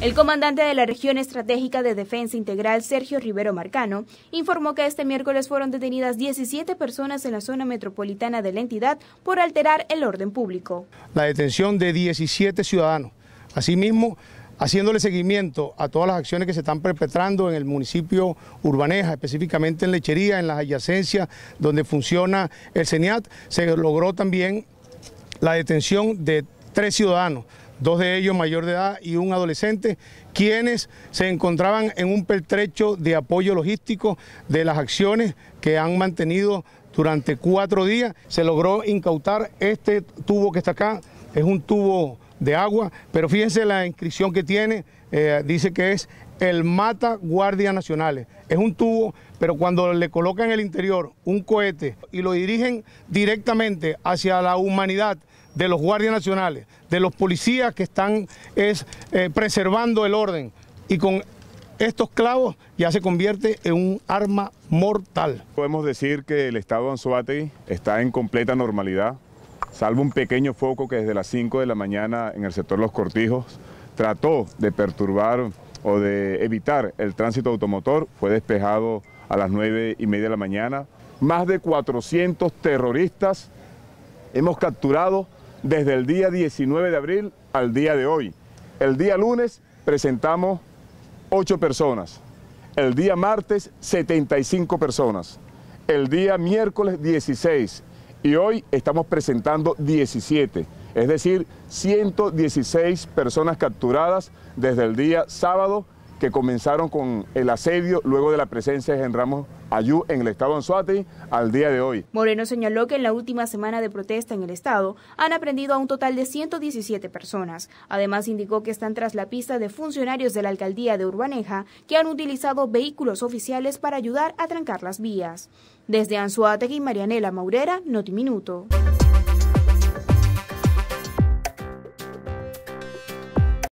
El comandante de la región estratégica de defensa integral, Sergio Rivero Marcano, informó que este miércoles fueron detenidas 17 personas en la zona metropolitana de la entidad por alterar el orden público. La detención de 17 ciudadanos. Asimismo, haciéndole seguimiento a todas las acciones que se están perpetrando en el municipio Urbaneja, específicamente en Lechería, en las adyacencias donde funciona el CENIAT, se logró también la detención de tres ciudadanos, dos de ellos mayor de edad y un adolescente, quienes se encontraban en un pertrecho de apoyo logístico de las acciones que han mantenido durante cuatro días. Se logró incautar este tubo que está acá, es un tubo de agua, pero fíjense la inscripción que tiene, eh, dice que es el mata Guardia nacionales. Es un tubo, pero cuando le colocan en el interior un cohete y lo dirigen directamente hacia la humanidad, de los guardias nacionales, de los policías que están es, eh, preservando el orden y con estos clavos ya se convierte en un arma mortal. Podemos decir que el estado de Anzoátegui está en completa normalidad, salvo un pequeño foco que desde las 5 de la mañana en el sector Los Cortijos trató de perturbar o de evitar el tránsito automotor, fue despejado a las 9 y media de la mañana. Más de 400 terroristas hemos capturado desde el día 19 de abril al día de hoy. El día lunes presentamos 8 personas, el día martes 75 personas, el día miércoles 16 y hoy estamos presentando 17, es decir, 116 personas capturadas desde el día sábado que comenzaron con el asedio luego de la presencia de Ramos Ayú en el estado de al día de hoy. Moreno señaló que en la última semana de protesta en el estado han aprendido a un total de 117 personas. Además indicó que están tras la pista de funcionarios de la alcaldía de Urbaneja que han utilizado vehículos oficiales para ayudar a trancar las vías. Desde y Marianela Maurera, Notiminuto.